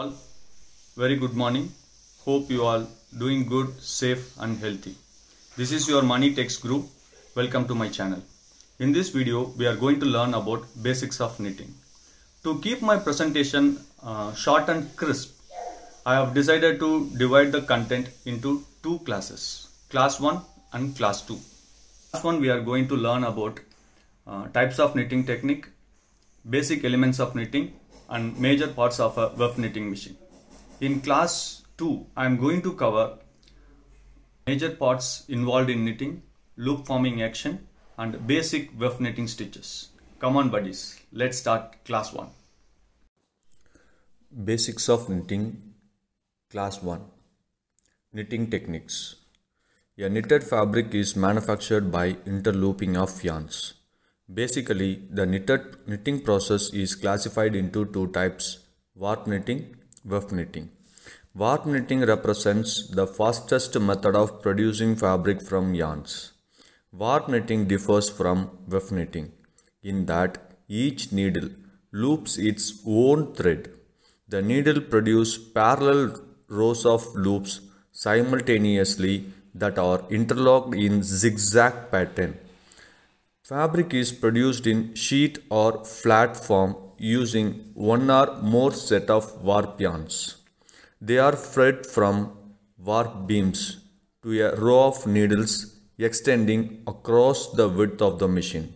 all very good morning hope you all doing good safe and healthy this is your money techs group welcome to my channel in this video we are going to learn about basics of knitting to keep my presentation uh, short and crisp i have decided to divide the content into two classes class 1 and class 2 class 1 we are going to learn about uh, types of knitting technique basic elements of knitting and major parts of a weft knitting machine. In class 2, I am going to cover major parts involved in knitting, loop forming action and basic weft knitting stitches. Come on buddies, let's start class 1. Basics of knitting Class 1 Knitting techniques A knitted fabric is manufactured by interlooping of yarns. Basically, the knitted knitting process is classified into two types, warp knitting, weft knitting. Warp knitting represents the fastest method of producing fabric from yarns. Warp knitting differs from weft knitting in that each needle loops its own thread. The needle produces parallel rows of loops simultaneously that are interlocked in zigzag pattern. Fabric is produced in sheet or flat form using one or more set of warp yarns. They are fed from warp beams to a row of needles extending across the width of the machine.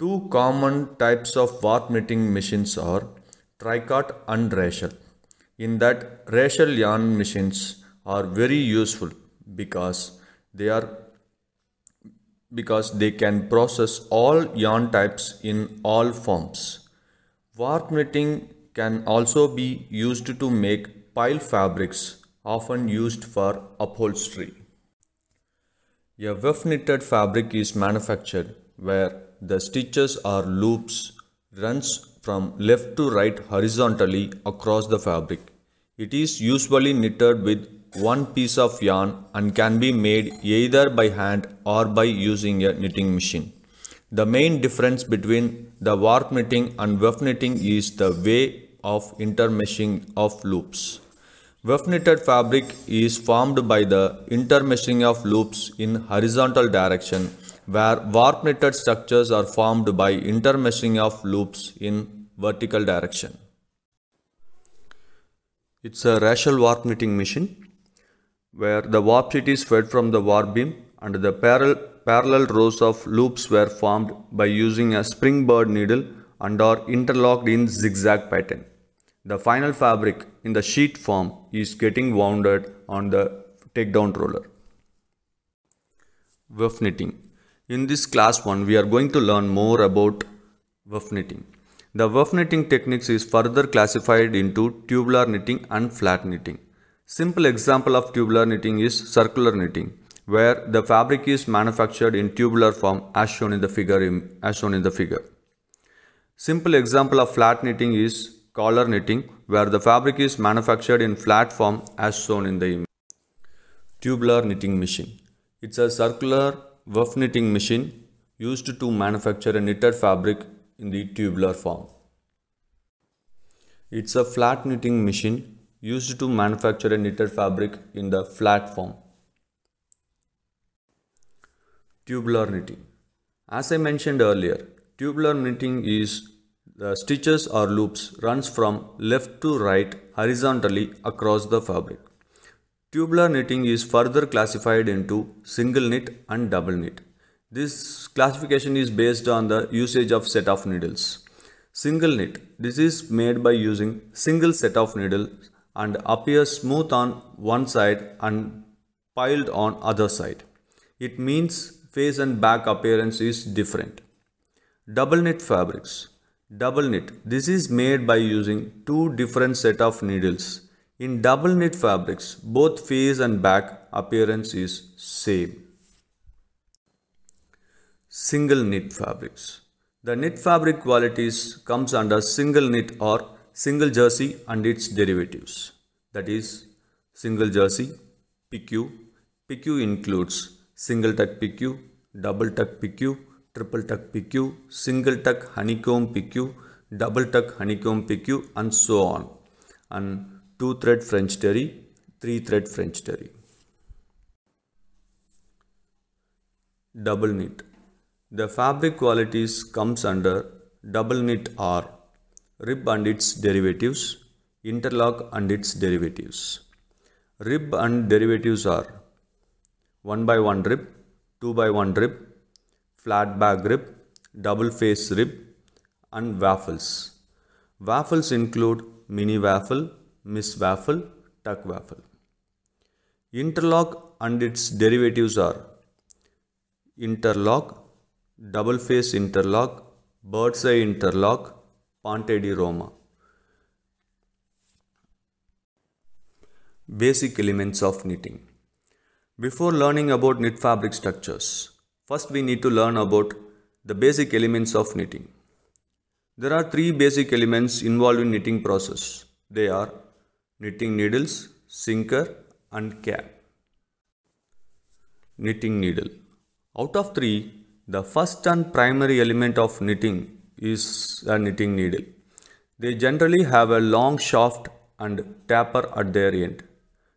Two common types of warp knitting machines are tricot and rachel. In that rachel yarn machines are very useful because they are because they can process all yarn types in all forms. Warp knitting can also be used to make pile fabrics often used for upholstery. A weft knitted fabric is manufactured where the stitches or loops runs from left to right horizontally across the fabric. It is usually knitted with one piece of yarn and can be made either by hand or by using a knitting machine. The main difference between the warp knitting and weft knitting is the way of intermeshing of loops. Weft knitted fabric is formed by the intermeshing of loops in horizontal direction where warp knitted structures are formed by intermeshing of loops in vertical direction. It's a rational warp knitting machine where the warp sheet fed from the warp beam and the parallel rows of loops were formed by using a springboard needle and are interlocked in zigzag pattern. The final fabric in the sheet form is getting wounded on the takedown roller. Woof knitting. In this class 1, we are going to learn more about woof knitting. The woof knitting techniques is further classified into tubular knitting and flat knitting. Simple example of tubular knitting is circular knitting, where the fabric is manufactured in tubular form as shown in the figure. In, as shown in the figure. Simple example of flat knitting is collar knitting, where the fabric is manufactured in flat form as shown in the image. Tubular knitting machine. It's a circular woof knitting machine used to manufacture a knitted fabric in the tubular form. It's a flat knitting machine used to manufacture a knitted fabric in the flat form. Tubular knitting. As I mentioned earlier, tubular knitting is the stitches or loops runs from left to right horizontally across the fabric. Tubular knitting is further classified into single knit and double knit. This classification is based on the usage of set of needles. Single knit. This is made by using single set of needles and appears smooth on one side and piled on other side. It means face and back appearance is different. Double knit fabrics. Double knit. This is made by using two different set of needles. In double knit fabrics, both face and back appearance is same. Single knit fabrics. The knit fabric qualities comes under single knit or single jersey and its derivatives. That is single jersey PQ. PQ includes single tuck PQ, double tuck PQ, triple tuck PQ, single tuck honeycomb PQ, double tuck honeycomb PQ and so on. And two thread French terry, three thread French terry. Double knit. The fabric qualities comes under double knit or rib and its derivatives, interlock and its derivatives. Rib and derivatives are 1 by 1 rib, 2 by 1 rib, flat back rib, double face rib and waffles. Waffles include mini waffle, miss waffle, tuck waffle. Interlock and its derivatives are interlock, double face interlock, bird's eye interlock, Ponte di Roma. Basic elements of knitting. Before learning about knit fabric structures, first we need to learn about the basic elements of knitting. There are three basic elements involved in knitting process. They are knitting needles, sinker and cap. Knitting needle. Out of three, the first and primary element of knitting is a knitting needle. They generally have a long shaft and taper at their end.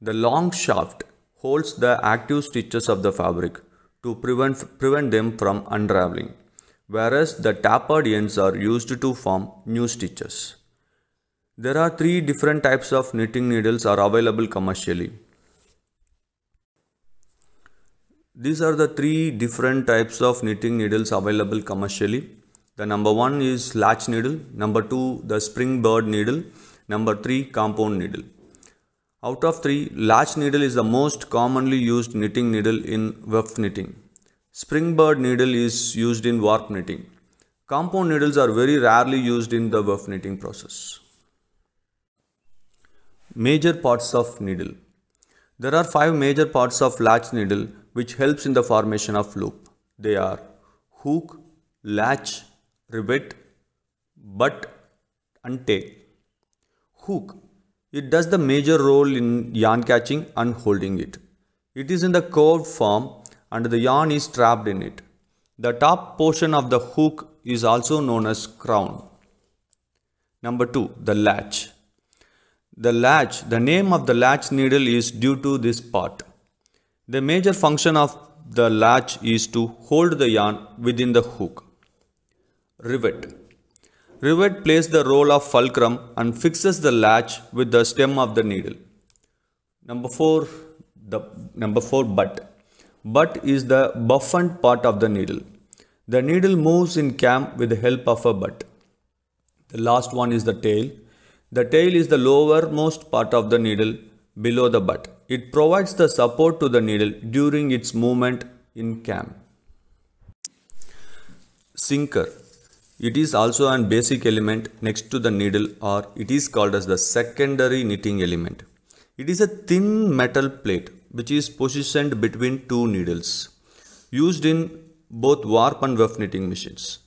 The long shaft holds the active stitches of the fabric to prevent, prevent them from unraveling, whereas the tapered ends are used to form new stitches. There are three different types of knitting needles are available commercially. These are the three different types of knitting needles available commercially. The number one is latch needle, number two the spring bird needle, number three compound needle. Out of three, latch needle is the most commonly used knitting needle in weft knitting. Spring bird needle is used in warp knitting. Compound needles are very rarely used in the weft knitting process. Major parts of needle. There are five major parts of latch needle which helps in the formation of loop. They are hook, latch, rivet, butt, untake, hook. It does the major role in yarn catching and holding it. It is in the curved form and the yarn is trapped in it. The top portion of the hook is also known as crown. Number 2. The latch. The latch, the name of the latch needle is due to this part. The major function of the latch is to hold the yarn within the hook. Rivet. Rivet plays the role of fulcrum and fixes the latch with the stem of the needle. Number 4 the number 4 butt. Butt is the buffoned part of the needle. The needle moves in cam with the help of a butt. The last one is the tail. The tail is the lowermost part of the needle below the butt. It provides the support to the needle during its movement in cam. Sinker it is also an basic element next to the needle or it is called as the secondary knitting element. It is a thin metal plate which is positioned between two needles used in both warp and weft knitting machines.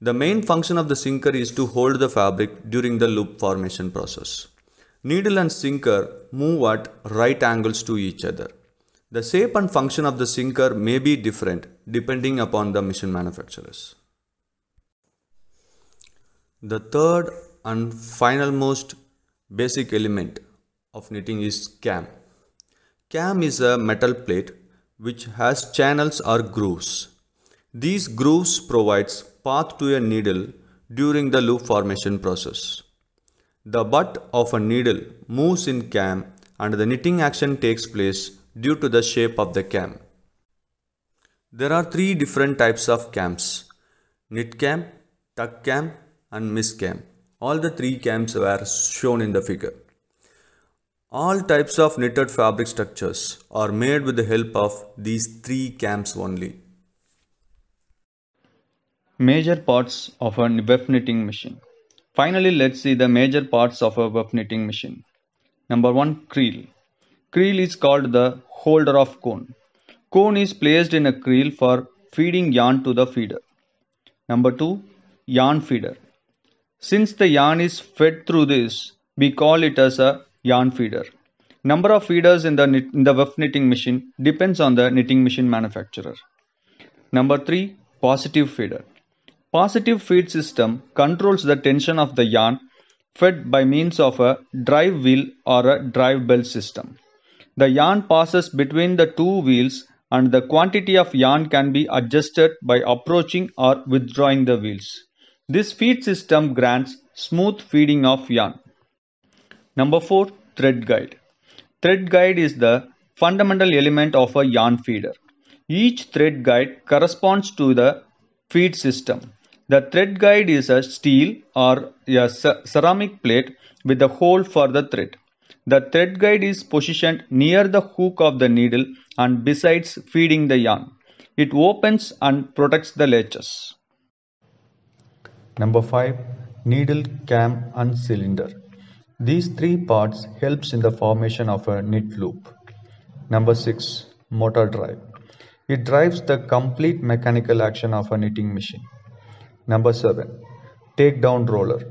The main function of the sinker is to hold the fabric during the loop formation process. Needle and sinker move at right angles to each other. The shape and function of the sinker may be different depending upon the machine manufacturers. The third and final most basic element of knitting is cam. Cam is a metal plate which has channels or grooves. These grooves provides path to a needle during the loop formation process. The butt of a needle moves in cam and the knitting action takes place due to the shape of the cam. There are three different types of cams. Knit cam, tuck cam and miscam. All the three cams were shown in the figure. All types of knitted fabric structures are made with the help of these three cams only. Major parts of a web knitting machine. Finally, let's see the major parts of a web knitting machine. Number 1 Creel. Creel is called the holder of cone. Cone is placed in a creel for feeding yarn to the feeder. Number 2 Yarn feeder. Since the yarn is fed through this, we call it as a yarn feeder. Number of feeders in the, knit, in the weft knitting machine depends on the knitting machine manufacturer. Number 3. Positive feeder. Positive feed system controls the tension of the yarn fed by means of a drive wheel or a drive belt system. The yarn passes between the two wheels and the quantity of yarn can be adjusted by approaching or withdrawing the wheels. This feed system grants smooth feeding of yarn. Number 4. Thread guide. Thread guide is the fundamental element of a yarn feeder. Each thread guide corresponds to the feed system. The thread guide is a steel or a ceramic plate with a hole for the thread. The thread guide is positioned near the hook of the needle and besides feeding the yarn. It opens and protects the latches. Number 5. Needle, cam and cylinder. These three parts helps in the formation of a knit loop. Number 6. Motor drive. It drives the complete mechanical action of a knitting machine. Number 7. Takedown roller.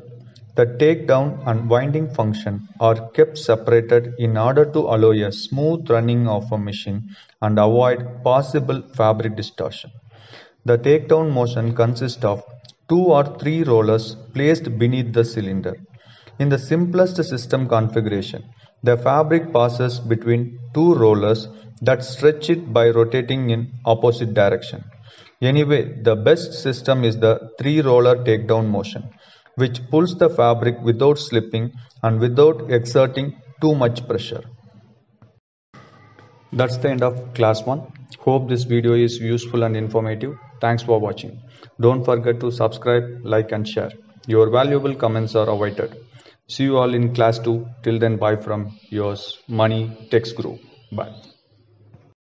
The takedown and winding function are kept separated in order to allow a smooth running of a machine and avoid possible fabric distortion. The takedown motion consists of two or three rollers placed beneath the cylinder. In the simplest system configuration, the fabric passes between two rollers that stretch it by rotating in opposite direction. Anyway, the best system is the three roller takedown motion, which pulls the fabric without slipping and without exerting too much pressure. That's the end of class 1. Hope this video is useful and informative. Thanks for watching. Don't forget to subscribe, like and share. Your valuable comments are awaited. See you all in class 2. Till then, bye from yours, Money Text Group. Bye.